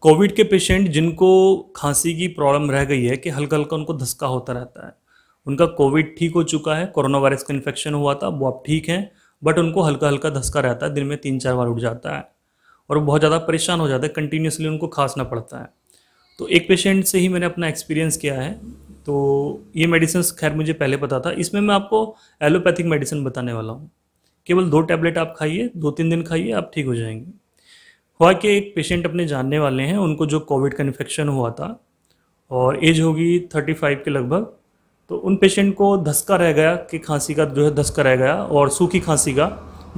Covid के patient जिनको खांसी की प्रॉब्लम रह गई है कि हल्का हल्का उनको धसका होता रहता है उनका कोविड ठीक हो चुका है कोरोना वायरस का इन्फेक्शन हुआ था वो अब ठीक हैं बट उनको हल्का हल्का धसका रहता है दिन में तीन चार बार उठ जाता है और बहुत ज़्यादा परेशान हो जाता है कंटिन्यूसली उनको खांसना पड़ता है तो एक पेशेंट से ही मैंने अपना एक्सपीरियंस किया है तो ये मेडिसिन खैर मुझे पहले पता था इसमें मैं आपको एलोपैथिक मेडिसिन बताने वाला हूँ केवल दो टैबलेट आप खाइए दो तीन दिन खाइए आप ठीक हो जाएंगे हुआ कि एक पेशेंट अपने जानने वाले हैं उनको जो कोविड का इन्फेक्शन हुआ था और एज होगी थर्टी फाइव के लगभग तो उन पेशेंट को धसका रह गया कि खांसी का जो है धसका रह गया और सूखी खांसी का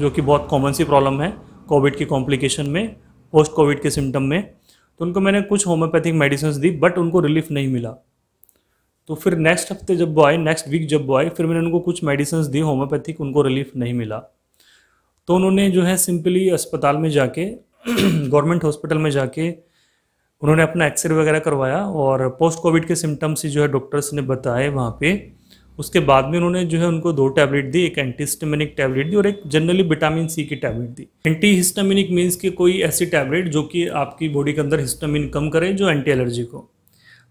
जो कि बहुत कॉमन सी प्रॉब्लम है कोविड के कॉम्प्लिकेशन में पोस्ट कोविड के सिम्टम में तो उनको मैंने कुछ होम्योपैथिक मेडिसिन दी बट उनको रिलीफ नहीं मिला तो फिर नेक्स्ट हफ्ते जब वो आए नेक्स्ट वीक जब वो आए फिर मैंने उनको कुछ मेडिसिन दी होम्योपैथिक उनको रिलीफ नहीं मिला तो उन्होंने जो है सिंपली अस्पताल में जाके गवर्नमेंट हॉस्पिटल में जाके उन्होंने अपना एक्सरे वगैरह करवाया और पोस्ट कोविड के सिम्टम्स जो है डॉक्टर्स ने बताए वहाँ पे उसके बाद में उन्होंने जो है उनको दो टैबलेट दी एक एंटीहिस्टामिनिक टैबलेट दी और एक जनरली विटामिन सी की टैबलेट दी एंटी हिस्टामिनिक मीन्स की कोई ऐसी टैबलेट जो कि आपकी बॉडी के अंदर हिस्टामिन कम करे जो एंटी एलर्जी को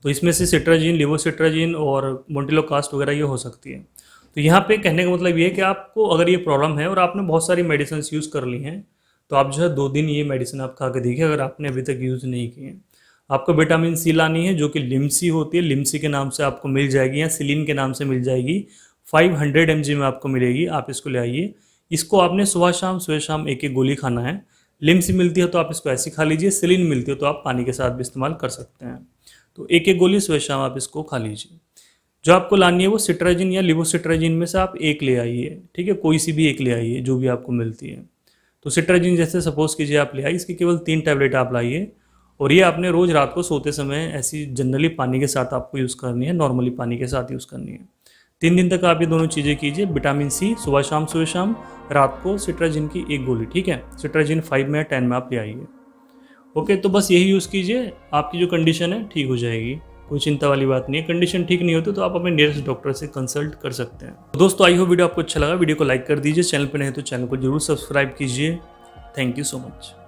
तो इसमें से सिट्राजिन लिवोसिट्राजिन और मोन्टिलोकास्ट वगैरह ये हो सकती है तो यहाँ पे कहने का मतलब ये है कि आपको अगर ये प्रॉब्लम है और आपने बहुत सारी मेडिसिन यूज़ कर ली हैं तो आप जो है दो दिन ये मेडिसिन आप खा के देखिए अगर आपने अभी तक यूज़ नहीं किए आपको विटामिन सी लानी है जो कि लिम्सी होती है लिम्सी के नाम से आपको मिल जाएगी या सिलिन के नाम से मिल जाएगी 500 हंड्रेड में आपको मिलेगी आप इसको ले आइए इसको आपने सुबह शाम सुबह शाम एक एक गोली खाना है लिम्सी मिलती है तो आप इसको ऐसी खा लीजिए सिलिन मिलती है तो आप पानी के साथ भी इस्तेमाल कर सकते हैं तो एक एक गोली सुबह शाम आप इसको खा लीजिए जो आपको लानी है वो सिट्राजिन या लिबोसिट्राजिन में से आप एक ले आइए ठीक है कोई सी भी एक ले आइए जो भी आपको मिलती है तो सिट्राजिन जैसे सपोज कीजिए आप ले आइए इसकी केवल तीन टैबलेट आप लाइए और ये आपने रोज़ रात को सोते समय ऐसी जनरली पानी के साथ आपको यूज़ करनी है नॉर्मली पानी के साथ यूज़ करनी है तीन दिन तक आप ये दोनों चीज़ें कीजिए विटामिन सी सुबह शाम सुबह शाम रात को सिट्राजिन की एक गोली ठीक है सिट्राजिन फाइव में टेन में आप ले आइए ओके तो बस यही यूज़ कीजिए आपकी जो कंडीशन है ठीक हो जाएगी कोई चिंता वाली बात नहीं है कंडीशन ठीक नहीं होती तो आप अपने नियरेस्ट डॉक्टर से कंसल्ट कर सकते हैं तो दोस्तों आई हो वीडियो आपको अच्छा लगा वीडियो को लाइक कर दीजिए चैनल पर नहीं तो चैनल को जरूर सब्सक्राइब कीजिए थैंक यू सो मच